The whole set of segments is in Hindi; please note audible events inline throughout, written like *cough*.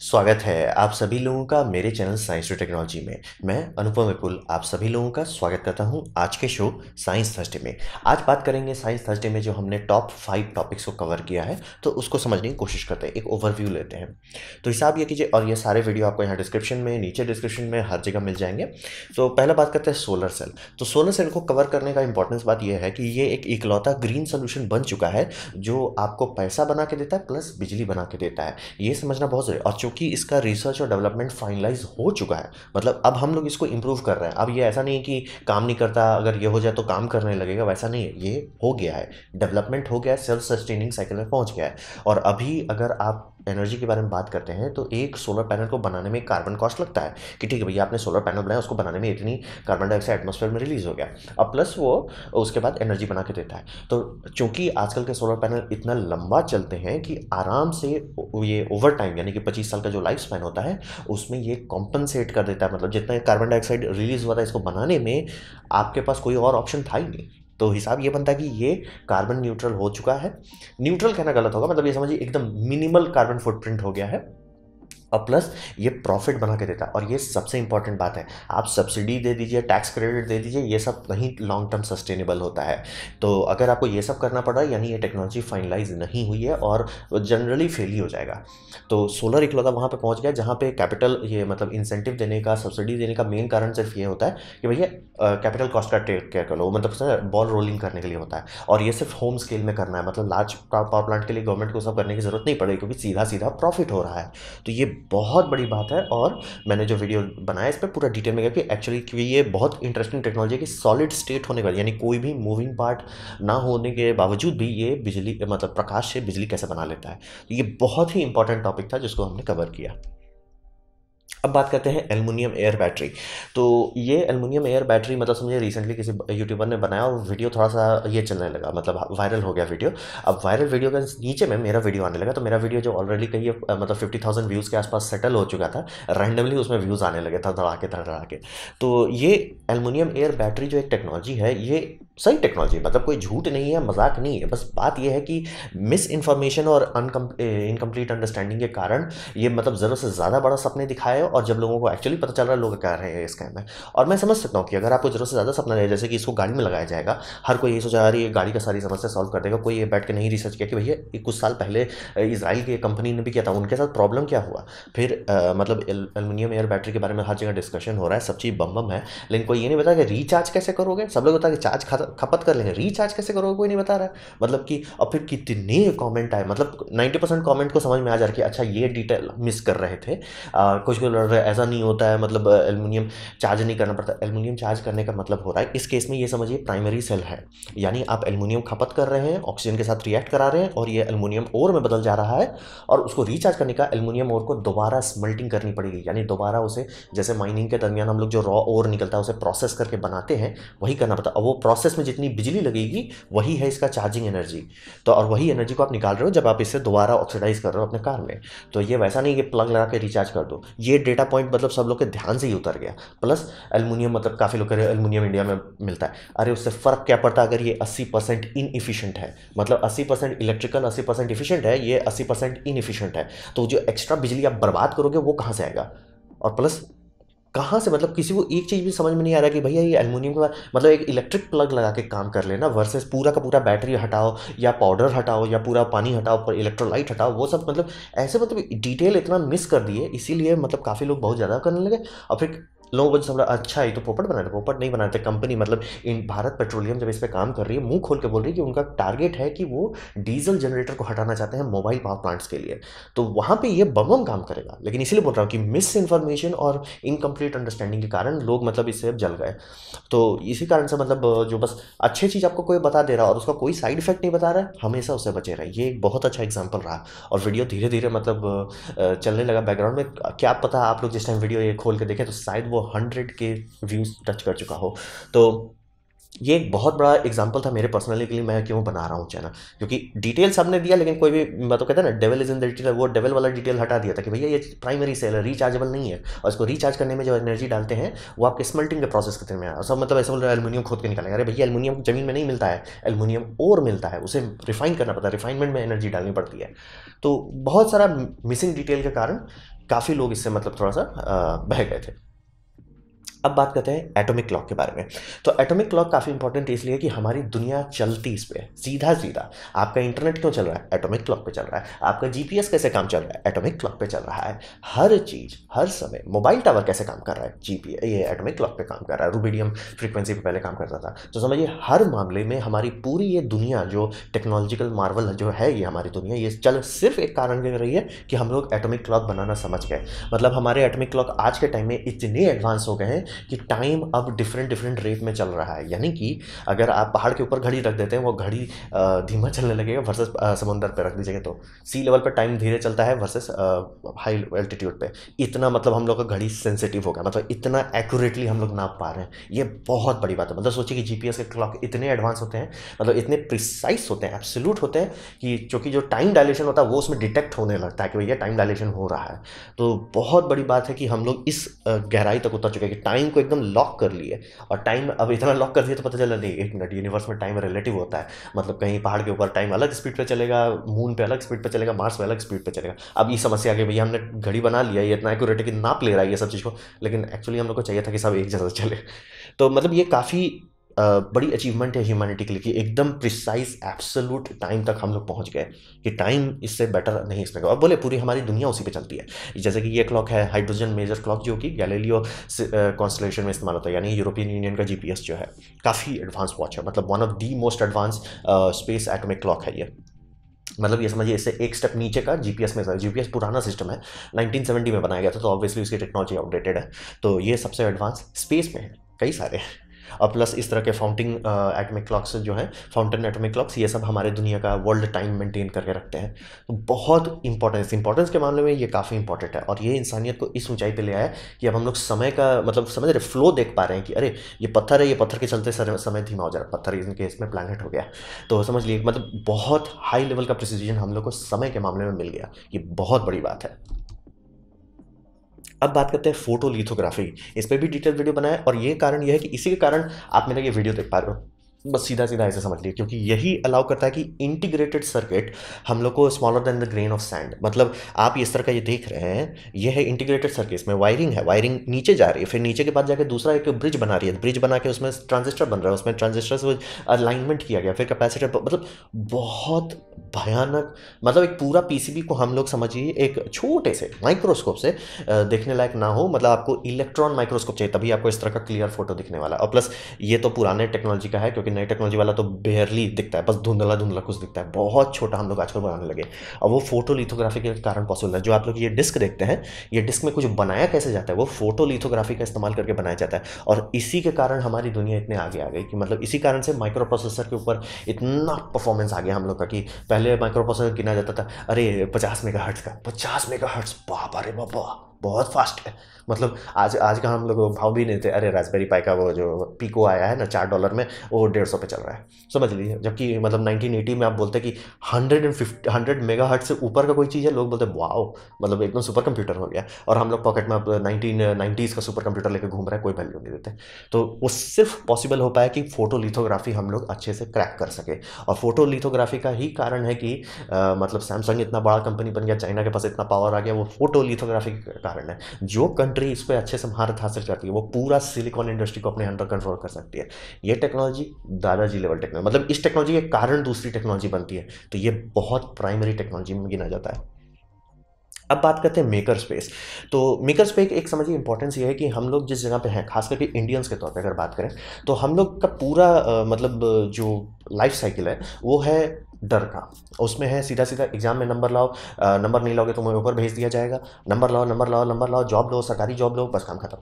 स्वागत है आप सभी लोगों का मेरे चैनल साइंस टू टेक्नोलॉजी में मैं अनुपम विपुल आप सभी लोगों का स्वागत करता हूं आज के शो साइंस थर्सडे में आज बात करेंगे साइंस थर्सडे में जो हमने टॉप फाइव टॉपिक्स को कवर किया है तो उसको समझने की कोशिश करते हैं एक ओवरव्यू लेते हैं तो हिसाब ये कीजिए और ये सारे वीडियो आपको यहाँ डिस्क्रिप्शन में नीचे डिस्क्रिप्शन में हर जगह मिल जाएंगे तो पहला बात करते हैं सोलर सेल तो सोलर सेल को कवर करने का इंपॉर्टेंस बात यह है कि ये एक इकलौता ग्रीन सोल्यूशन बन चुका है जो आपको पैसा बना के देता है प्लस बिजली बना के देता है ये समझना बहुत जरूरी और क्योंकि इसका रिसर्च और डेवलपमेंट फाइनलाइज हो चुका है मतलब अब हम लोग इसको इम्प्रूव कर रहे हैं अब ये ऐसा नहीं कि काम नहीं करता अगर ये हो जाए तो काम करने लगेगा वैसा नहीं है ये हो गया है डेवलपमेंट हो गया है सेल्फ सस्टेनिंग साइकिल में पहुँच गया है और अभी अगर आप एनर्जी के बारे में बात करते हैं तो एक सोलर पैनल को बनाने में कार्बन कॉस्ट लगता है कि ठीक है भैया आपने सोलर पैनल बनाया उसको बनाने में इतनी कार्बन डाइऑक्साइड एटमोसफेयर में रिलीज हो गया अब प्लस वो उसके बाद एनर्जी बना के देता है तो चूँकि आजकल के सोलर पैनल इतना लंबा चलते हैं कि आराम से ये ओवर टाइम यानी कि पच्चीस साल का जो लाइफ स्पैन होता है उसमें ये कॉम्पनसेट कर देता है मतलब जितना कार्बन डाइऑक्साइड रिलीज हुआ था इसको बनाने में आपके पास कोई और ऑप्शन था ही नहीं तो हिसाब ये बनता है कि ये कार्बन न्यूट्रल हो चुका है न्यूट्रल कहना गलत होगा मतलब ये समझिए एकदम मिनिमल कार्बन फुटप्रिंट हो गया है और प्लस ये प्रॉफिट बना के देता है और ये सबसे इंपॉर्टेंट बात है आप सब्सिडी दे दीजिए टैक्स क्रेडिट दे दीजिए ये सब नहीं लॉन्ग टर्म सस्टेनेबल होता है तो अगर आपको ये सब करना पड़ा यानी ये टेक्नोलॉजी फाइनलाइज नहीं हुई है और जनरली फेल ही हो जाएगा तो सोलर इकलौता वहाँ पर पहुँच गया जहाँ पर कैपिटल ये मतलब इंसेंटिव देने का सब्सिडी देने का मेन कारण सिर्फ ये होता है कि भैया कैपिटल कॉस्ट का टेक केयर कर लो मतलब बॉल रोलिंग करने के लिए होता है और ये सिर्फ होम स्केल में करना है मतलब लार्ज पावर प्लांट के लिए गवर्नमेंट को सब करने की जरूरत नहीं पड़ेगी क्योंकि सीधा सीधा प्रॉफिट हो रहा है तो ये बहुत बड़ी बात है और मैंने जो वीडियो बनाया इस पर पूरा डिटेल में कि एक्चुअली क्योंकि ये बहुत इंटरेस्टिंग टेक्नोलॉजी है कि सॉलिड स्टेट होने वाली यानी कोई भी मूविंग पार्ट ना होने के बावजूद भी ये बिजली मतलब प्रकाश से बिजली कैसे बना लेता है तो ये बहुत ही इंपॉर्टेंट टॉपिक था जिसको हमने कवर किया अब बात करते हैं एलमिनियम एयर बैटरी तो ये एलमिनियम एयर बैटरी मतलब समझिए रिसेंटली किसी यूट्यूबर ने बनाया और वीडियो थोड़ा सा ये चलने लगा मतलब वायरल हो गया वीडियो अब वायरल वीडियो के नीचे में मेरा वीडियो आने लगा तो मेरा वीडियो जो ऑलरेडी कहीं मतलब फिफ्टी थाउजेंड व्यूज़ के आसपास सेटल हो चुका था रैंडमली उसमें व्यूज़ आने लगे था धड़ाके धड़ाके तो ये एलमिनियम एयर बैटरी जो एक टेक्नोलॉजी है ये सही टेक्नोलॉजी मतलब कोई झूठ नहीं है मजाक नहीं है बस बात यह है कि मिस इन्फॉर्मेशन और इनकम्प्लीट अंडरस्टैंडिंग के कारण ये मतलब ज़रूरत से ज़्यादा बड़ा सपने दिखाए और जब लोगों को एक्चुअली पता चल रहा है लोग कह रहे हैं इस कैम में और मैं समझ सकता हूँ कि अगर आपको ज़रूरत से ज़्यादा सपना रहे जैसे कि इसको गाड़ी में लगाया जाएगा हर कोई ये सोचा रही है गाड़ी का सारी समस्या सॉल्व कर देगा कोई ये बैठ के नहीं रिसर्च किया कि भैया कुछ साल पहले इसराइल की कंपनी ने भी किया था उनके साथ प्रॉब्लम क्या हुआ फिर मतलब एलमिनियम एयर बैटरी के बारे में हर जगह डिस्कशन हो रहा है सब चीज़ बम बम है लेकिन कोई ये नहीं बताया कि रिचार्ज कैसे करोगे सब लोग बताया कि चार्ज खाता खपत कर लेंगे रिचार्ज कैसे करोगे कोई नहीं बता रहा है मतलब कि और फिर कितने कमेंट आए मतलब 90 परसेंट कॉमेंट को समझ में आ जा रहा है कि अच्छा ये डिटेल मिस कर रहे थे आ, कुछ कुछ लड़ रहे ऐसा नहीं होता है मतलब एलमिनियम चार्ज नहीं करना पड़ता एलमिनियम चार्ज करने का मतलब हो रहा है इस केस में ये समझिए प्राइमरी सेल है यानी आप एलमिनियम खपत कर रहे हैं ऑक्सीजन के साथ रिएक्ट करा रहे हैं और ये एलमिनियम ओर में बदल जा रहा है और उसको रिचार्ज करने का एलमिनियम ओर को दोबारा स्मल्टिंग करनी पड़ेगी यानी दोबारा उसे जैसे माइनिंग के दरमियान हम लोग जो रॉ ओर निकलता है उसे प्रोसेस करके बनाते हैं वही करना पड़ता है वो प्रोसेस में जितनी बिजली लगेगी वही है इसका चार्जिंग एनर्जी तो और वही एनर्जी को आप निकाल रहे हो जब आप इसे दोबारा ऑक्सीडाइज कर रहे हो अपने कार में तो ये वैसा नहीं कि प्लग लगा के रिचार्ज कर दो ये डेटा पॉइंट मतलब सब लोग के ध्यान से ही उतर गया प्लस एलमिनियम मतलब काफ़ी लोग एलमिनियम इंडिया में मिलता है अरे उससे फ़र्क क्या पड़ता है अगर ये अस्सी परसेंट इनफिशियंट है मतलब अस्सी परसेंट इलेक्ट्रिकल अस्सी परसेंट इफिशियंट है ये अस्सी परसेंट इनफिशियंट है तो जो एक्स्ट्रा बिजली आप बर्बाद करोगे वो कहाँ से आएगा और प्लस कहाँ से मतलब किसी को एक चीज़ भी समझ में नहीं आ रहा कि भैया ये एलमिनियम का मतलब एक इलेक्ट्रिक प्लग लगा के काम कर लेना वर्सेस पूरा का पूरा बैटरी हटाओ या पाउडर हटाओ या पूरा पानी हटाओ पर इलेक्ट्रोलाइट हटाओ वो सब मतलब ऐसे मतलब डिटेल इतना मिस कर दिए इसीलिए मतलब काफ़ी लोग बहुत ज़्यादा करने लगे और फिर लोगों को जो समझा अच्छा ये तो पोपट बनाते पोपट नहीं बनाते कंपनी मतलब इन भारत पेट्रोलियम जब इस पर काम कर रही है मुंह खोल के बोल रही है कि उनका टारगेट है कि वो डीजल जनरेटर को हटाना चाहते हैं मोबाइल पावर प्लांट्स के लिए तो वहाँ पे ये बम बम काम करेगा लेकिन इसलिए बोल रहा हूँ कि मिस इन्फॉर्मेशन और इनकम्प्लीट अंडरस्टैंडिंग के कारण लोग मतलब इससे जल गए तो इसी कारण से मतलब जो बस अच्छी चीज़ आपको कोई बता दे रहा और उसका कोई साइड इफेक्ट नहीं बता रहा है हमेशा उससे बचे रहे ये एक बहुत अच्छा एग्जाम्पल रहा और वीडियो धीरे धीरे मतलब चलने लगा बैकग्राउंड में क्या पता आप लोग जिस टाइम वीडियो ये खोल के देखें तो शायद वो वो हंड्रेड के व्यूज़ टच कर चुका हो तो ये एक बहुत बड़ा एग्जाम्पल था मेरे पर्सनली के लिए मैं क्यों बना रहा हूँ चैनल क्योंकि डिटेल सबने दिया लेकिन कोई भी मतलब तो कहते हैं ना devil is in the detail वो डेवल वाला डिटेल हटा दिया था कि भैया ये प्राइमरी सेल है रिचार्जेबल नहीं है और इसको रिचार्ज करने में जो एनर्जी डालते हैं वो आपके स्मल्टिंग के प्रोसेस करते हैं सब मतलब ऐसे बोल रहे एलमिनियम खोद के निकालेंगे अरे भैया एलमिनियम जमीन में नहीं मिलता है एलमिनियम और मिलता है उसे रिफाइन करना पड़ता है रिफाइनमेंट में एनर्जी डालनी पड़ती है तो बहुत सारा मिसिंग डिटेल के कारण काफ़ी लोग इससे मतलब थोड़ा सा बह गए थे अब बात करते हैं एटॉमिक क्लॉक के बारे में तो एटॉमिक क्लॉक काफ़ी इंपॉर्टेंट इसलिए कि हमारी दुनिया चलती इस पर सीधा सीधा आपका इंटरनेट क्यों चल रहा है एटॉमिक क्लॉक पे चल रहा है आपका जीपीएस कैसे काम चल रहा है एटॉमिक क्लॉक पे चल रहा है हर चीज़ हर समय मोबाइल टावर कैसे काम कर रहा है जी ये एटोमिक क्लॉक पर काम कर रहा है रूबीडियम फ्रिक्वेंसी पर पहले काम करता था तो समझिए हर मामले में हमारी पूरी ये दुनिया जो टेक्नोलॉजिकल मार्वल जो है ये हमारी दुनिया ये चल सिर्फ एक कारण के रही है कि हम लोग एटोमिक क्लॉक बनाना समझ गए मतलब हमारे एटोमिक क्लॉक आज के टाइम में इतने एडवांस हो गए हैं कि टाइम अब डिफरेंट डिफरेंट रेट में चल रहा है यानी कि अगर आप पहाड़ के ऊपर घड़ी रख देते हैं वो घड़ी धीमा चलने लगेगा वर्सेस समुंदर पर रख दीजिएगा तो सी लेवल पर टाइम धीरे चलता है वर्सेस हाई एल्टीट्यूड पर इतना मतलब हम लोग का घड़ी सेंसिटिव होगा मतलब इतना एक्यूरेटली हम लोग नाप पा रहे हैं ये बहुत बड़ी बात है मतलब सोचिए कि जीपीएस के क्लॉक इतने एडवांस होते हैं मतलब इतने प्रिसाइस होते हैं एब्सोल्यूट होते हैं कि चूंकि जो टाइम डायलेशन होता है वो उसमें डिटेक्ट होने लगता है कि भैया टाइम डायलेशन हो रहा है तो बहुत बड़ी बात है कि हम लोग इस गहराई तक उतर चुके हैं कि टाइम टाइम को एकदम लॉक कर लिए और टाइम अब इतना लॉक कर दिया तो पता चला नहीं एक मिनट यूनिवर्स में टाइम रिलेटिव होता है मतलब कहीं पहाड़ के ऊपर टाइम अलग स्पीड पर चलेगा मून पर अलग स्पीड पर चलेगा मार्स पर अलग स्पीड पर चलेगा अब ये समस्या आ गई भैया हमने घड़ी बना लिया ये इतना एक्यूरेट है कि नाप ले रहा है ये सब चीज़ को लेकिन एक्चुअली हम लोग को चाहिए था कि सब एक जैसा चले *laughs* तो मतलब ये काफ़ी बड़ी अचीवमेंट है ह्यूमैनिटी के लिए कि एकदम प्रिसाइज एब्सोलूट टाइम तक हम लोग पहुंच गए कि टाइम इससे बेटर नहीं इसमें और बोले पूरी हमारी दुनिया उसी पे चलती है जैसे कि ये क्लॉक है हाइड्रोजन मेजर क्लॉक जो कि गैलेलियो कॉन्स्टलेशन में इस्तेमाल होता है यानी यूरोपियन यूनियन का जी जो है काफ़ी एडवांस वॉच है मतलब one of the most advance space atomic clock है ये मतलब ये समझिए इससे एक स्टेप नीचे का जीपीएस में जीपीएस पुराना सिस्टम है 1970 में बनाया गया था तो ऑब्वियसली उसकी टेक्नोलॉजी अपडेटेड है तो ये सबसे एडवांस स्पेस में है कई सारे हैं और प्लस इस तरह के फाउंटिंग एटमिक क्लॉक्स जो है फाउंटेन एटमिक क्लॉक्स ये सब हमारे दुनिया का वर्ल्ड टाइम मेंटेन करके रखते हैं तो बहुत इंपॉर्टेंस इंपॉर्टेंस के मामले में ये काफ़ी इंपॉर्टेंट है और ये इंसानियत को इस ऊंचाई पर ले आया कि अब हम लोग समय का मतलब समझ रहे फ्लो देख पा रहे हैं कि अरे ये पत्थर है ये पत्थर के चलते समय धीमा हो जा रहा है पत्थर इनके इसमें प्लानट हो गया तो समझ लिए मतलब बहुत हाई लेवल का प्रिसीजन हम लोग को समय के मामले में मिल गया ये बहुत बड़ी बात है अब बात करते हैं फोटोलिथोग्राफी इस पर भी डिटेल वीडियो बनाया और ये कारण यह है कि इसी के कारण आप मेरा ये वीडियो देख पा रहे हो बस सीधा सीधा ऐसे समझ लिए क्योंकि यही अलाउ करता है कि इंटीग्रेटेड सर्किट हम लोग को smaller than the grain of sand मतलब आप इस तरह का ये देख रहे हैं ये है इंटीग्रेटेड सर्किट इसमें वायरिंग है वायरिंग नीचे जा रही है फिर नीचे के बाद जाकर दूसरा एक ब्रिज बना रही है ब्रिज बना के उसमें ट्रांजिस्टर बन रहा है उसमें ट्रांजिस्टर से अलाइनमेंट किया गया फिर कैपेसिटर मतलब बहुत भयानक मतलब एक पूरा पीसीबी को हम लोग समझिए एक छोटे से माइक्रोस्कोप से देखने लायक ना हो मतलब आपको इलेक्ट्रॉन माइक्रोस्कोप चाहिए तभी आपको इस तरह का क्लियर फोटो दिखने वाला और प्लस ये तो पुराने टेक्नोलॉजी का है क्योंकि क्योंकि नई टेक्नोलॉजी वाला तो बेयरली दिखता है बस धुंधला धुंधला कुछ दिखता है बहुत छोटा हम लोग आजकल बनाने लगे और वो फोटो लिथोग्राफी के कारण पॉसिबल है जो आप लोग ये डिस्क देखते हैं ये डिस्क में कुछ बनाया कैसे जाता है वो फोटो लिथोग्राफी का इस्तेमाल करके बनाया जाता है और इसी के कारण हमारी दुनिया इतने आगे आ गई कि मतलब इसी कारण से माइक्रो प्रोसेसर के ऊपर इतना परफॉर्मेंस आ गया हम लोग का कि पहले माइक्रो प्रोसेसर गिना जाता था अरे पचास मेगा का पचास मेगा हर्ट्स बाबा रे बाबा बहुत फास्ट है मतलब आज आज का हम लोग भाव भी नहीं थे अरे राजबेरी पाई का वो जो पीको आया है ना चार डॉलर में वो डेढ़ सौ पे चल रहा है समझ लीजिए जबकि मतलब 1980 में आप बोलते कि hundred and fifty hundred megahertz से ऊपर का कोई चीज़ है लोग बोलते वाओ मतलब एकदम सुपर कंप्यूटर हो गया और हम लोग पॉकेट में नाइनटीन नाइन्टीज़ का सुपर कंप्यूटर लेकर घूम रहे हैं कोई वैल्यू नहीं देते तो वो सिर्फ पॉसिबल हो पाया कि फोटोलिथोग्राफी हम लोग अच्छे से क्रैक कर सके और फोटोलिथोग्राफी का ही कारण है कि आ, मतलब सैमसंग इतना बड़ा कंपनी बन गया चाइना के पास इतना पावर आ गया वो फोटोलिथोग्राफी कारण है जो कंट्री इस पर अच्छे से महारत हासिल करती है वो पूरा सिलिकॉन इंडस्ट्री को अपने अंडर कंट्रोल कर सकती है ये टेक्नोलॉजी दादाजी लेवल टेक्नोलॉजी मतलब इस टेक्नोलॉजी के कारण दूसरी टेक्नोलॉजी बनती है तो ये बहुत प्राइमरी टेक्नोलॉजी में गिना जाता है अब बात करते हैं मेकर स्पेस तो मेकर स्पेस एक समझिए इंपॉर्टेंस ये है कि हम लोग जिस जगह पे हैं खास करके इंडियंस के तौर पे अगर बात करें तो हम लोग का पूरा मतलब जो लाइफ साइकिल है वो है डर का उसमें है सीधा सीधा एग्ज़ाम में नंबर लाओ नंबर नहीं लाओगे तो मैं ऊपर भेज दिया जाएगा नंबर लाओ नंबर लाओ नंबर लाओ जॉब लो सरकारी जॉब लो बस काम खत्म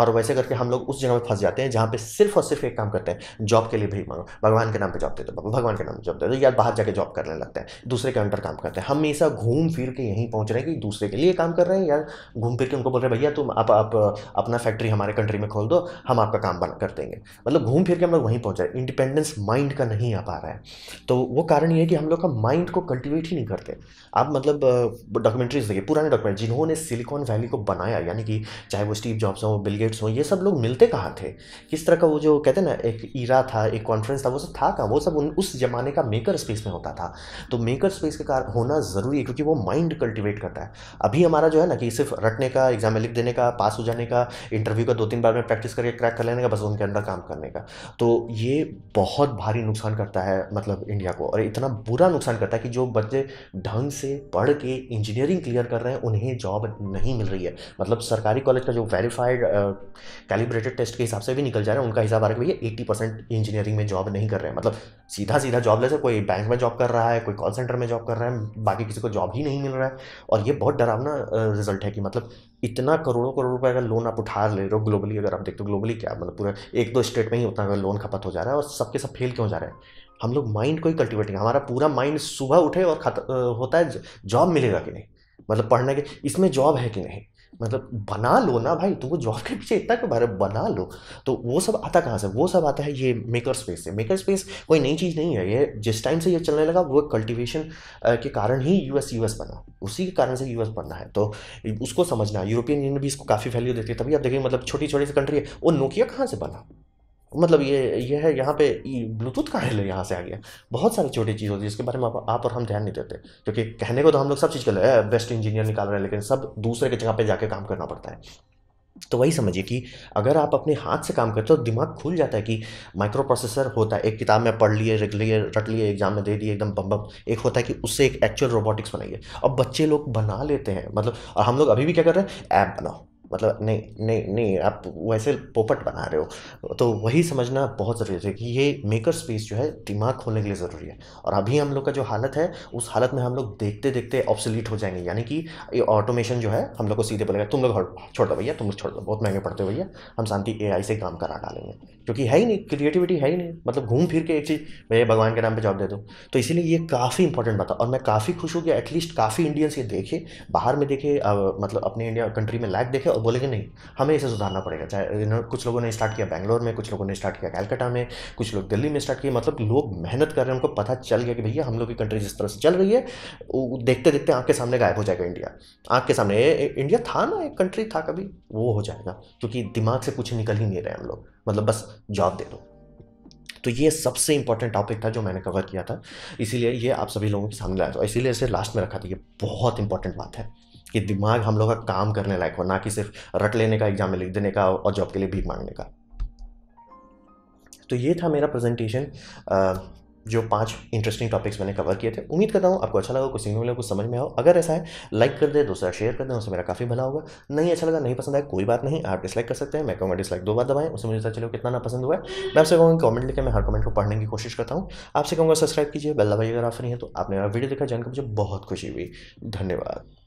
और वैसे करके हम लोग उस जगह में फंस जाते हैं जहाँ पे सिर्फ और सिर्फ एक काम करते हैं जॉब के लिए भी मांगो भगवान के नाम पर जॉब दे दो भगवान के नाम पर जॉब दे दो या बाहर जाकर जॉब करने लगते हैं दूसरे के अंडर काम करते हैं हमेशा घूम फिर के यहीं पहुँच रहे हैं कि दूसरे के लिए काम कर रहे हैं या घूम फिर के उनको बोल रहे हैं भैया तुम आप, अपना फैक्ट्री हमारे कंट्री में खोल दो हम आपका काम कर देंगे मतलब घूम फिर के हम लोग वहीं पहुँच रहे हैं इंडिपेंडेंस माइंड का नहीं आ पा रहा है तो वो कारण नहीं है कि हम लोग का माइंड को कल्टीवेट ही नहीं करते आप मतलब डॉक्यूमेंट्रीज देखिए पुराने डॉक्यूमेंट जिन्होंने सिलिकॉन वैली को बनाया यानी कि चाहे वो स्टीव जॉब्स हों बिल गेट्स हों ये सब लोग मिलते कहाँ थे किस तरह का वो जो कहते हैं ना एक ईरा था एक कॉन्फ्रेंस था वो सब था कहाँ वो सब उन उस जमाने का मेकर स्पेस में होता था तो मेकर स्पेस का कारण होना ज़रूरी है क्योंकि वो माइंड कल्टिवेट करता है अभी हमारा जो है ना कि सिर्फ रटने का एग्जाम लिख देने का पास हो जाने का इंटरव्यू का दो तीन बार में प्रैक्टिस करके क्रैक कर लेने का बस उनके अंदर काम करने का तो ये बहुत भारी नुकसान करता है मतलब इंडिया को और इतना इतना बुरा नुकसान करता है कि जो बच्चे ढंग से पढ़ के इंजीनियरिंग क्लियर कर रहे हैं उन्हें जॉब नहीं मिल रही है मतलब सरकारी कॉलेज का जो वेरीफाइड कैलिब्रेटेड टेस्ट के हिसाब से भी निकल जा रहा है उनका हिसाब आ रहा है भैया एट्टी परसेंट इंजीनियरिंग में जॉब नहीं कर रहे हैं मतलब सीधा सीधा जॉब लेस कोई बैंक में जॉब कर रहा है कोई कॉल सेंटर में जॉब कर रहा है बाकी किसी को जॉब ही नहीं मिल रहा है और ये बहुत डरावना रिजल्ट है कि मतलब इतना करोड़ों करोड़ रुपए का लोन आप उठा ले रहे हो ग्लोबली अगर आप देखते हो ग्लोबली क्या मतलब पूरा एक दो स्टेट में ही होता है लोन खपत हो जा रहा है और सबके सब फेल क्यों जा रहे हैं हम लोग माइंड को ही कल्टिवेटिंग हमारा पूरा माइंड सुबह उठे और खत होता है जॉब मिलेगा कि नहीं मतलब पढ़ने के इसमें जॉब है कि नहीं मतलब बना लो ना भाई तुमको जॉब के पीछे इतना क्यों भाई बना लो तो वो सब आता कहाँ से वो सब आता है ये मेकर स्पेस से मेकर स्पेस कोई नई चीज़ नहीं है ये जिस टाइम से ये चलने लगा वो कल्टिवेशन के कारण ही यूएस यूएस बना उसी के कारण से यूएस बनना है तो उसको समझना यूरोपियन यूनियन भी इसको काफ़ी वैल्यू देती है तभी आप देखेंगे मतलब छोटी छोटी सी कंट्री है वो नोकिया कहाँ से बना मतलब ये ये है यहाँ पे ब्लूटूथ का है यहाँ से आ गया बहुत सारी छोटी चीज़ होती है जिसके बारे में आप, आप और हम ध्यान नहीं देते क्योंकि कहने को तो हम लोग सब चीज़ कर रहे बेस्ट इंजीनियर निकाल रहे हैं लेकिन सब दूसरे के जगह पे जाके काम करना पड़ता है तो वही समझिए कि अगर आप अपने हाथ से काम करते हो तो दिमाग खुल जाता है कि माइक्रो प्रोसेसर होता है एक किताब में पढ़ लिए रख लिए रट लिए एग्जाम में दे दिए एकदम बम बम एक होता है कि उससे एक एक्चुअल रोबोटिक्स बनाइए और बच्चे लोग बना लेते हैं मतलब और हम लोग अभी भी क्या कर रहे हैं ऐप बनाओ मतलब नहीं नहीं नहीं आप वैसे पोपट बना रहे हो तो वही समझना बहुत ज़रूरी है कि ये मेकर स्पेस जो है दिमाग खोलने के लिए ज़रूरी है और अभी हम लोग का जो हालत है उस हालत में हम लोग देखते देखते ऑप्सलीट हो जाएंगे यानी कि ये ऑटोमेशन जो है हम लोग को सीधे बोलेगा तुम लोग छोड़ दो भैया तुम लोग छोड़ दो बहुत महंगे पड़ते हो भैया हम शांति ए से काम करा डालेंगे क्योंकि है ही नहीं क्रिएटिविटी है ही नहीं मतलब घूम फिर के एक चीज़ भैया भगवान के नाम पर जॉब दे दो तो इसीलिए ये काफ़ी इंपॉर्टेंट बात है और मैं काफ़ी खुश हूँ कि एटलीस्ट काफ़ी इंडियंस ये देखे बाहर में देखे मतलब अपने इंडिया कंट्री में लैक देखे और बोले बोलेंगे नहीं हमें इसे सुधारना पड़ेगा चाहे कुछ लोगों ने स्टार्ट किया बैंगलोर में कुछ लोगों ने स्टार्ट किया कैलकाटा में कुछ लोग दिल्ली में स्टार्ट किया मतलब लोग मेहनत कर रहे हैं उनको पता चल गया कि भैया हम लोग की कंट्री जिस तरह से चल रही है देखते देखते आँख के सामने गायब हो जाएगा इंडिया आँख के सामने इंडिया था ना एक कंट्री था कभी वो हो जाएगा क्योंकि दिमाग से कुछ निकल ही नहीं रहे हम लोग मतलब बस जॉब दे दो तो ये सबसे इंपॉर्टेंट टॉपिक था जो मैंने कवर किया था इसीलिए ये आप सभी लोगों के सामने लाया था इसीलिए इसे लास्ट में रखा था ये बहुत इंपॉर्टेंट बात है कि दिमाग हम लोग का काम करने लायक हो ना कि सिर्फ रट लेने का एग्जाम में लिख देने का और जॉब के लिए भीख मांगने का तो ये था मेरा प्रेजेंटेशन जो पांच इंटरेस्टिंग टॉपिक्स मैंने कवर किए थे उम्मीद करता हूँ आपको अच्छा लगा कुछ सीखने मिला कुछ समझ में आओ अगर ऐसा है लाइक कर दे दूसरा शेयर कर दें उससे मेरा काफ़ी भला होगा नहीं अच्छा लगा नहीं पसंद आया कोई बात नहीं आप डिसलाइक कर सकते हैं मैं कहूँगा डिसलाइक दो बार दबाएं उससे मुझे पता चलो कितना ना पसंद हुआ है मैं आपसे कहूँगा कमेंट लिखे मैं हर कमेंट को पढ़ने की कोशिश करता हूँ आपसे कहूँगा सब्सक्राइब कीजिए बेल दबाइए अगर आप नहीं है तो आपने मेरा वीडियो देखा जानकर मुझे बहुत खुशी हुई धन्यवाद